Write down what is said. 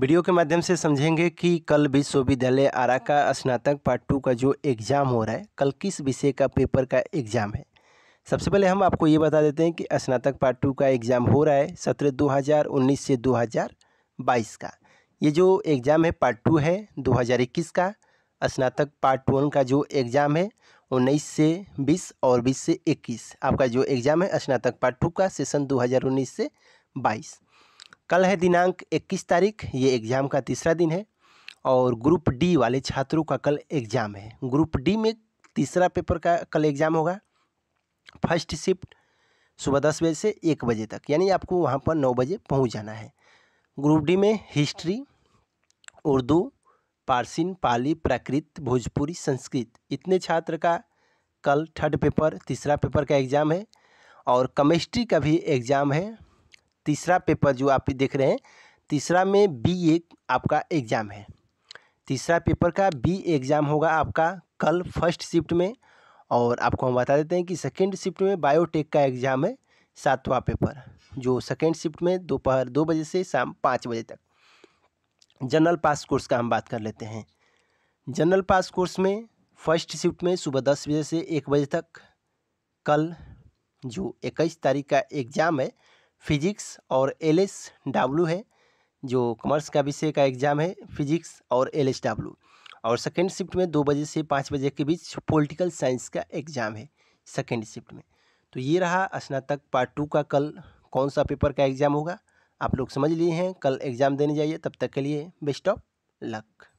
video के माध्यम से समझेंगे कि कल विश्वविद्यालय आरा का स्नातक पार्ट टू का जो एग्ज़ाम हो रहा है कल किस विषय का पेपर का एग्ज़ाम है सबसे पहले हम आपको ये बता देते हैं कि स्नातक पार्ट टू का एग्ज़ाम हो रहा है सत्र 2019 से 2022 का ये जो एग्ज़ाम है पार्ट टू है 2021 का स्नातक पार्ट वन का जो एग्ज़ाम है उन्नीस से बीस और बीस से इक्कीस आपका जो एग्ज़ाम है स्नातक पार्ट टू का सेशन दो से बाईस कल है दिनांक 21 तारीख ये एग्ज़ाम का तीसरा दिन है और ग्रुप डी वाले छात्रों का कल एग्ज़ाम है ग्रुप डी में तीसरा पेपर का कल एग्ज़ाम होगा फर्स्ट शिफ्ट सुबह दस बजे से एक बजे तक यानी आपको वहाँ पर नौ बजे पहुँच जाना है ग्रुप डी में हिस्ट्री उर्दू पारसिन पाली प्राकृत भोजपुरी संस्कृत इतने छात्र का कल थर्ड पेपर तीसरा पेपर का एग्ज़ाम है और केमिस्ट्री का भी एग्ज़ाम है तीसरा पेपर जो आप देख रहे हैं तीसरा में बी ए आपका एग्ज़ाम है तीसरा पेपर का बी एग्ज़ाम होगा आपका कल फर्स्ट शिफ्ट में और आपको हम बता देते हैं कि सेकेंड शिफ्ट में बायोटेक का एग्ज़ाम है सातवां पेपर जो सेकेंड शिफ्ट में दोपहर दो बजे से शाम पाँच बजे तक जनरल पास कोर्स का हम बात कर लेते हैं जनरल पास कोर्स में फर्स्ट शिफ्ट में सुबह दस बजे से एक बजे तक कल जो इक्कीस तारीख का एग्ज़ाम है फिजिक्स और एल एस डब्ल्यू है जो कॉमर्स का विषय का एग्ज़ाम है फिजिक्स और एल एस डब्ल्यू और सेकेंड शिफ्ट में दो बजे से पाँच बजे के बीच पॉलिटिकल साइंस का एग्ज़ाम है सेकेंड शिफ्ट में तो ये रहा स्नातक पार्ट टू का कल कौन सा पेपर का एग्ज़ाम होगा आप लोग समझ लिए हैं कल एग्ज़ाम देने जाइए तब तक के लिए बेस्ट ऑफ लक